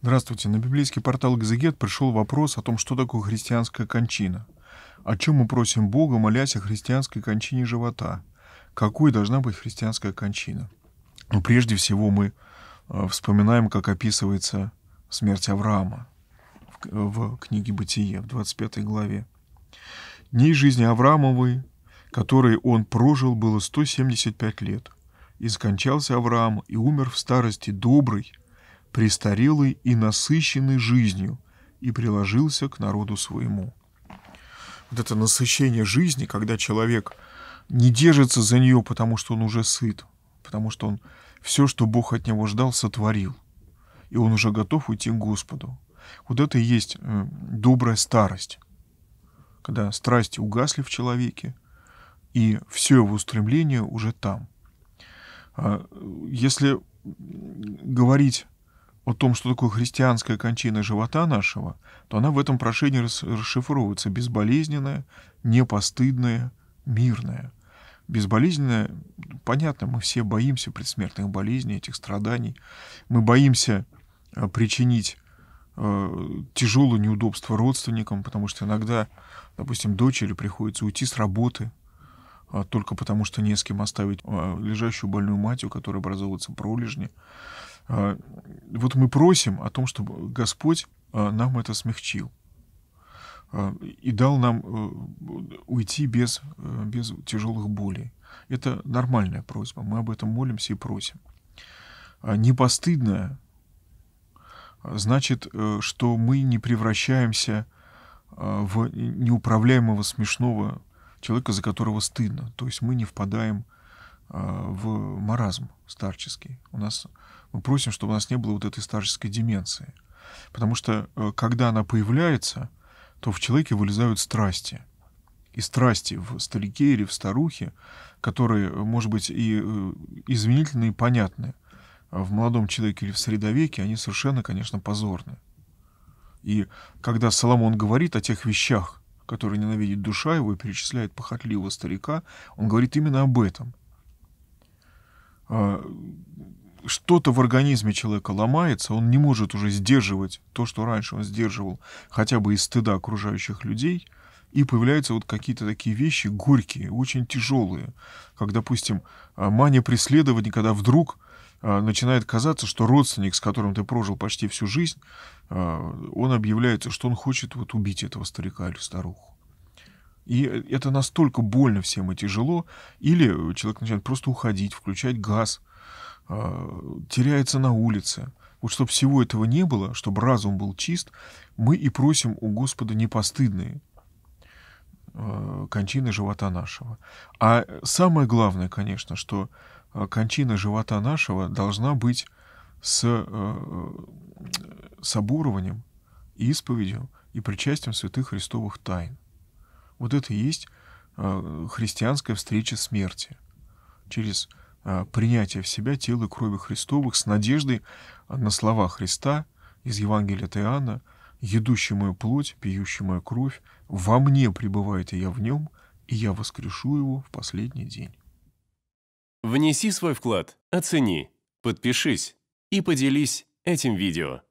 Здравствуйте. На библейский портал Экзегет пришел вопрос о том, что такое христианская кончина. О чем мы просим Бога, молясь о христианской кончине живота? Какой должна быть христианская кончина? Но ну, прежде всего мы э, вспоминаем, как описывается смерть Авраама в э, книге «Бытие» в 25 главе. Дней жизни Авраамовой, которые он прожил, было 175 лет. И скончался Авраам, и умер в старости добрый – престарелый и насыщенный жизнью, и приложился к народу своему. Вот это насыщение жизни, когда человек не держится за нее, потому что он уже сыт, потому что он все, что Бог от него ждал, сотворил, и он уже готов уйти к Господу. Вот это и есть э, добрая старость, когда страсти угасли в человеке, и все его устремление уже там. А, э, если говорить о том, что такое христианская кончина живота нашего, то она в этом прошении расшифровывается безболезненная, непостыдная, мирная. Безболезненная, понятно, мы все боимся предсмертных болезней, этих страданий. Мы боимся э, причинить э, тяжелое неудобство родственникам, потому что иногда, допустим, дочери приходится уйти с работы, а, только потому что не с кем оставить а, лежащую больную мать, у которой образовываются пролежни. А, вот мы просим о том, чтобы Господь а, нам это смягчил а, и дал нам э, уйти без, э, без тяжелых болей. Это нормальная просьба, мы об этом молимся и просим. Непостыдная значит, э, что мы не превращаемся в неуправляемого смешного человека, за которого стыдно. То есть мы не впадаем в а, в маразм старческий. У нас мы просим, чтобы у нас не было вот этой старческой деменции. Потому что э, когда она появляется, то в человеке вылезают страсти. И страсти в старике или в старухе, которые, э, может быть, и э, извинительные и понятны. А в молодом человеке или в средовеке они совершенно, конечно, позорны. И когда Соломон говорит о тех вещах, которые ненавидит душа его и перечисляет похотливого старика, он говорит именно об этом — а, что-то в организме человека ломается, он не может уже сдерживать то, что раньше он сдерживал, хотя бы из стыда окружающих людей, и появляются вот какие-то такие вещи горькие, очень тяжелые, как, допустим, а, мания преследования, когда вдруг а, начинает казаться, что родственник, с которым ты прожил почти всю жизнь, он объявляется, что он хочет вот убить этого старика или старуху. И э, это настолько больно всем и тяжело. Или человек начинает просто уходить, включать газ, а, теряется на улице. Вот чтобы всего этого не было, чтобы разум был чист, мы и просим у Господа непостыдные а, кончины живота нашего. А самое главное, конечно, что а, кончина живота нашего должна быть с э, э, соборованием, исповедью и причастием святых христовых тайн. Вот это и есть а, христианская встреча смерти через а, принятие в себя тела и крови Христовых с надеждой на слова Христа из Евангелия от Иоанна «Едущий мою плоть, пьющий мою кровь, во мне пребывает, и я в нем, и я воскрешу его в последний день». Внеси свой вклад, оцени, подпишись и поделись этим видео.